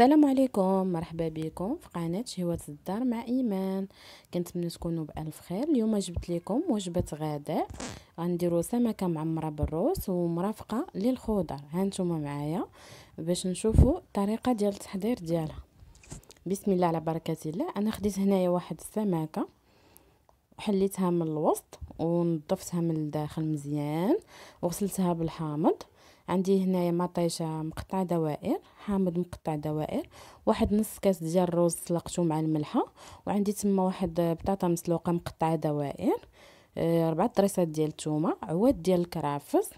السلام عليكم مرحبا بكم في قناه شهوات الدار مع ايمان كنتمنى تكونوا بالف خير اليوم جبت لكم وجبه غداء غنديروا سمكه معمره بالروس ومرافقه للخضر هانتوما معايا باش نشوفوا الطريقه ديال التحضير ديالها بسم الله على بركه الله انا خديت هنايا واحد السمكه وحليتها من الوسط ونظفتها من الداخل مزيان وغسلتها بالحامض عندي هنايا مطيشه مقطع دوائر حامض مقطع دوائر واحد نص كاس ديال الرز سلقته مع الملحه وعندي تما واحد بطاطا مسلوقه مقطعه دوائر آه، ربعة طريسات ديال الثومه عواد ديال الكرافس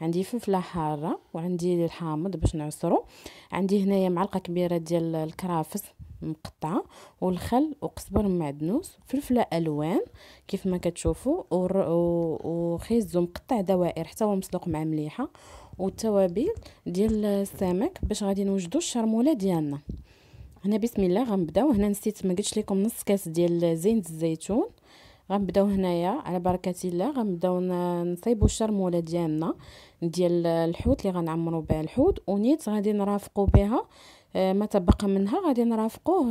عندي فلفله حاره وعندي الحامض باش نعصرو عندي هنايا معلقه كبيره ديال الكرافس مقطعه والخل وقزبر معدنوس فلفله الوان كيف ما كتشوفوا وخيزو مقطع دوائر حتى هو مسلوق مع مليحه والتوابل ديال السمك باش غادي نوجدو الشرموله ديالنا هنا بسم الله غنبداو هنا نسيت ما قلتش لكم نص كاس ديال زيت الزيتون غنبداو هنايا على بركه الله غنبداو نصيبو الشرموله ديالنا ديال الحوت اللي غنعمرو بها الحوت ونيت غادي نرافقو بها آه، ما تبقى منها غادي نرافقوه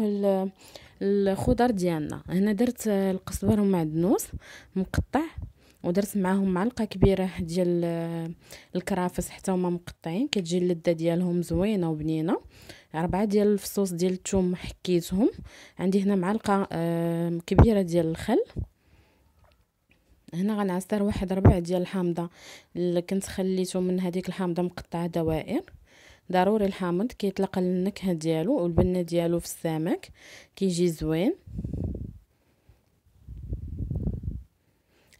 الخضر ديالنا هنا درت القزبر ومعدنوس مقطع ودرت معاهم معلقه كبيره ديال آه، الكرافس حتى هما مقطعين كتجي اللذه ديالهم زوينه وبنينه أربعة ديال الفصوص ديال الثوم حكيتهم عندي هنا معلقه كبيره ديال الخل هنا غنعصر واحد ربع ديال الحامضه اللي كنت خليته من هذيك الحامضه مقطعه دوائر ضروري الحامض كيطلق النكهه ديالو والبنه ديالو في السمك كيجي زوين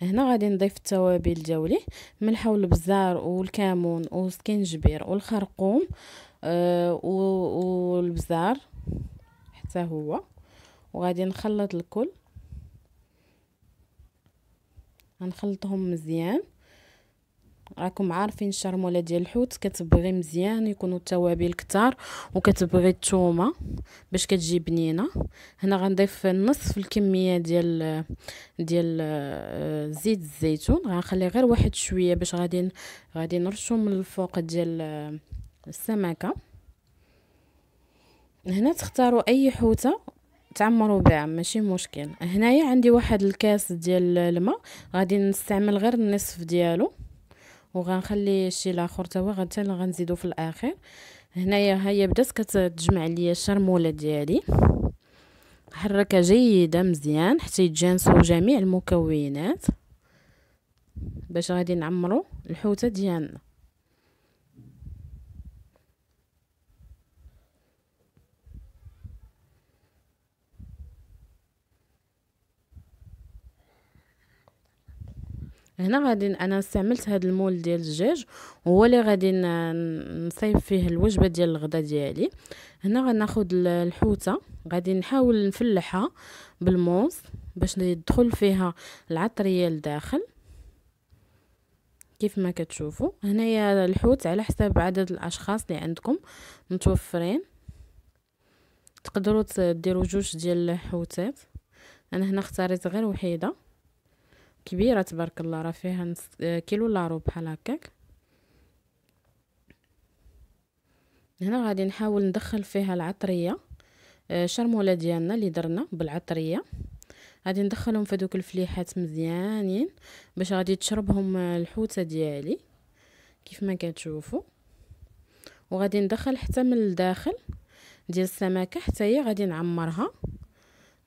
هنا غادي نضيف التوابل ديالي ملحه والبزار والكمون والسكنجبير والخرقوم آه والبزار حتى هو وغادي نخلط الكل غنخلطهم مزيان راكم عارفين الشرموله ديال الحوت كتبغي مزيان يكونوا التوابل كتار وكتبغي الثومه باش كتجي بنينه هنا غنضيف نصف الكميه ديال ديال آه، زيت الزيتون غنخلي غير واحد شويه باش غادي غادي نرشو من الفوق ديال آه، السمكه هنا تختاروا اي حوته تعمروا بها ماشي مشكل هنايا عندي واحد الكاس ديال الماء غادي نستعمل غير النصف ديالو وغنخلي الشيء الاخر توا غتا اللي غنزيدو في الاخير هنايا هي بدات كتجمع ليا الشرموله ديالي حركه جيده مزيان حتى يتجانسوا جميع المكونات باش غادي نعمرو الحوته ديالنا هنا غادي انا استعملت هذا المول ديال الدجاج هو اللي غادي نصايب فيه الوجبه ديال الغدا ديالي هنا غناخذ الحوته غادي نحاول نفلحها بالموز باش يدخل فيها العطريه لداخل كيف ما كتشوفوا هنايا الحوت على حساب عدد الاشخاص اللي عندكم متوفرين تقدروا تديروا جوج ديال الحوتات انا هنا اختاريت غير وحيده كبيره تبارك الله راه فيها نص آه، كيلو لا ربع بحال هكاك هنا غادي نحاول ندخل فيها العطريه آه، شرموله ديالنا اللي درنا بالعطريه غادي ندخلهم في دوك الفليحات مزيانين باش غادي تشربهم آه، الحوته ديالي كيف ما كتشوفوا وغادي ندخل حتى من الداخل ديال السمكه حتى هي غادي نعمرها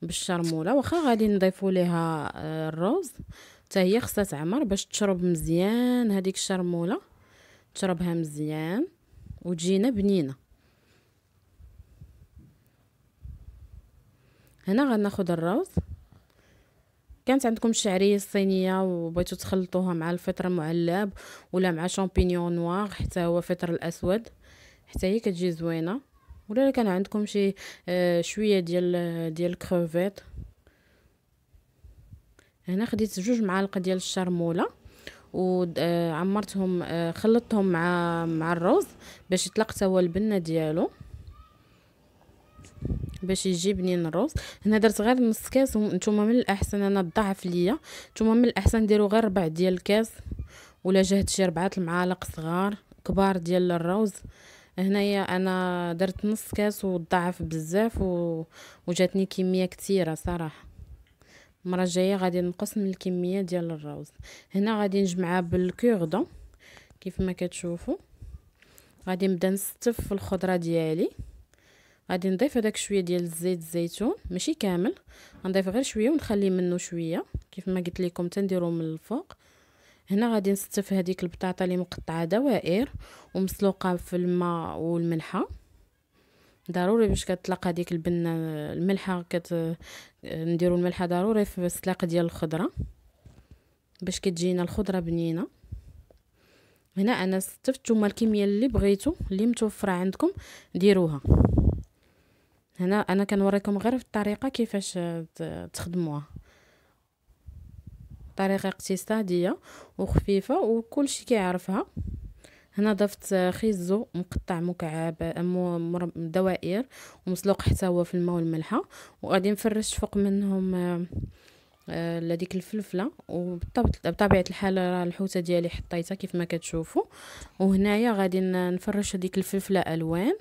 بالشرموله واخا غادي نضيفوا ليها آه، الروز حتى هي خصها تعمر باش تشرب مزيان هذيك الشرموله تشربها مزيان وتجينا بنينه هنا غناخذ الروز كانت عندكم الشعريه الصينيه وبغيتو تخلطوها مع الفطر المعلب ولا مع شامبينيون نوار حتى هو فطر الاسود حتى هي كتجي زوينه ولا كان عندكم شي آه، شويه ديال آه، ديال الكروفيت هنا خديت جوج معالق ديال الشرموله وعمرتهم آه، خلطتهم مع مع الرز باش يطلق هو البنه ديالو باش يجي بنين الروز هنا درت غير نص كاس نتوما من الاحسن انا ضعف ليا نتوما من الاحسن ديروا غير ربع ديال الكاس ولا جهد شي ربعه المعالق صغار كبار ديال الروز هنايا انا درت نص كاس وضعف بزاف و... وجاتني كميه كتيره صراحه المره الجايه غادي نقص من الكميه ديال الروز هنا غادي نجمعها بالكوردون كيف ما كتشوفوا غادي نبدا نستف في الخضره ديالي غادي نضيف هذاك شويه ديال الزيت الزيتون ماشي كامل غنضيف غير شويه ونخلي منه شويه كيف ما قلت لكم تنديروا من الفوق هنا غادي نستف هذيك البطاطا اللي مقطعه دوائر ومسلوقه في الماء والملحه ضروري باش كتطلق هذيك البنه الملحه كت نديروا الملحه ضروري في السلاق ديال الخضره باش كتجينا الخضره بنينه هنا انا استفدت نتوما الكميه اللي بغيتو اللي متوفره عندكم ديروها هنا انا كنوريكم غير في الطريقه كيفاش تخدموها بطريقه اقتصاديه وخفيفه شيء كيعرفها هنا ضفت خيزو مقطع مكعب دوائر ومسلوق حتى هو في الماء والملحه وغادي نفرش فوق منهم آه، لديك الفلفله وبطبيعه الحال راه الحوته ديالي حطيتها كيف ما كتشوفوا وهنايا غادي نفرش هذيك الفلفله الوان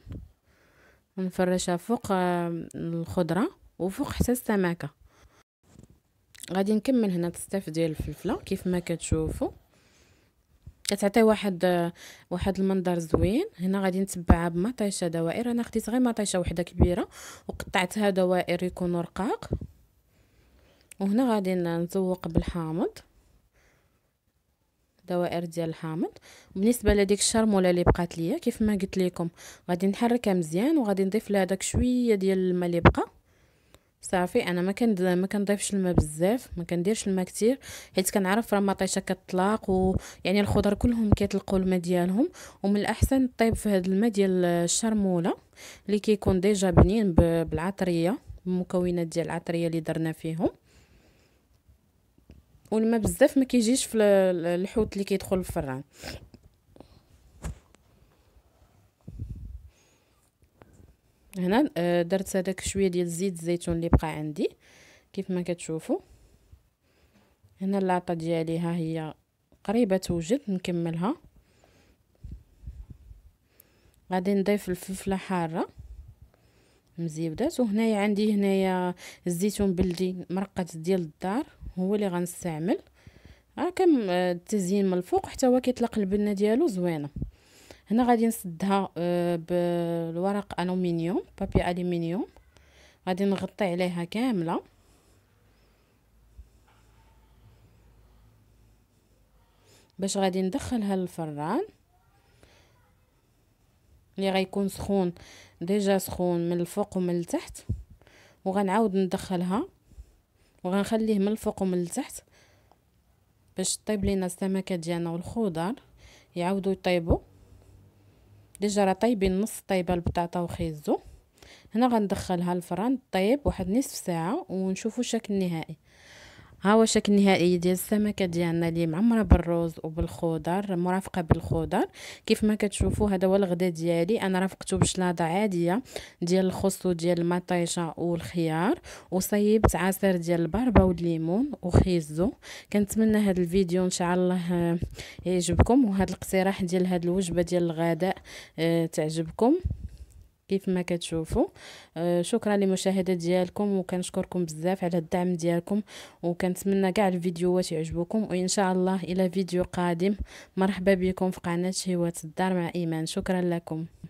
نفرشها فوق آه، الخضره وفوق حتى السماكه غادي نكمل هنا الستاف ديال الفلفله كيف ما كتشوفوا كتعطي واحد واحد المنظر زوين هنا غادي نتبعها بمطيشه دوائر انا خديت غير مطيشه وحده كبيره وقطعتها دوائر يكونوا رقاق وهنا غادي نزوق بالحامض دوائر ديال الحامض بالنسبه لديك الشرموله اللي بقات ليا كيف ما قلت لكم غادي نحركها مزيان وغادي نضيف لها داك شويه ديال الماء اللي بقى صافي انا ما كان ما كنضيفش الماء بزاف ما كنديرش الماء كتير حيت كنعرف راه مطيشه كتطلق ويعني الخضر كلهم كيطلقوا الماء ديالهم ومن الاحسن طيب في هذا الماء ديال الشرموله اللي كيكون ديجا بنين بالعطريه المكونات ديال العطريه اللي درنا فيهم والماء بزاف ما كيجيش في الحوت اللي كيدخل الفران هنا آه، درت هذاك شويه ديال زيت الزيتون اللي بقى عندي كيف ما كتشوفوا هنا اللاطه ديالي ها هي قريبه توجد نكملها غادي نضيف الفلفله حاره مزيبدات وهنايا عندي هنايا الزيتون بلدي مرقه ديال الدار هو اللي غنستعمل ها كم آه، التزيين من الفوق حتى هو كيطلق البنه ديالو زوينه هنا غادي نسدها آه، بالورق الومنيوم بابي الومنيوم غادي نغطي عليها كامله باش غادي ندخلها للفران اللي غيكون سخون ديجا سخون من الفوق ومن التحت وغنعاود ندخلها وغنخليه من الفوق ومن التحت باش طيب لينا السمكه ديالنا والخضر يعاودوا يطيبوا ديجا راه طايبين نص طايبه البطاطا وخيزو هنا غندخلها الفران طيب واحد نصف ساعه ونشوفوا الشكل النهائي ها هو الشكل النهائي ديال السمكه ديالنا اللي معمره بالروز وبالخضر مرافقه بالخضر كيف ما كتشوفوا هذا هو الغداء ديالي انا رافقته بشلاضه عاديه ديال الخس وديال المطيشه والخيار وصيبت عصير ديال البربه والليمون وخيزو كنتمنى هذا الفيديو ان شاء الله آه، يعجبكم وهذا الاقتراح ديال هذه الوجبه ديال الغداء آه، تعجبكم كيف ما كتشوفوا آه، شكرا للمشاهده ديالكم وكنشكركم بزاف على الدعم ديالكم وكنتمنى كاع الفيديوهات يعجبوكم وان شاء الله الى فيديو قادم مرحبا بكم في قناه شهوات الدار مع ايمان شكرا لكم